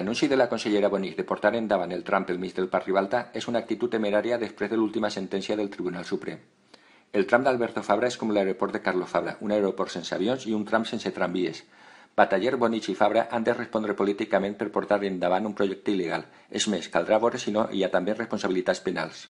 anuncio de la consellera Bonich de portar en el Trump el mig del Parc Ribalta es una actitud temeraria después de la última sentencia del Tribunal Supremo. El tram Alberto Fabra es como el aeropuerto de Carlos Fabra, un aeropuerto sin aviones y un tram sense tramvies. Bataller, Bonich y Fabra han de responder políticamente por portar endavant un proyecto ilegal. Es més, caldrà veure si no y a también responsabilidades penales.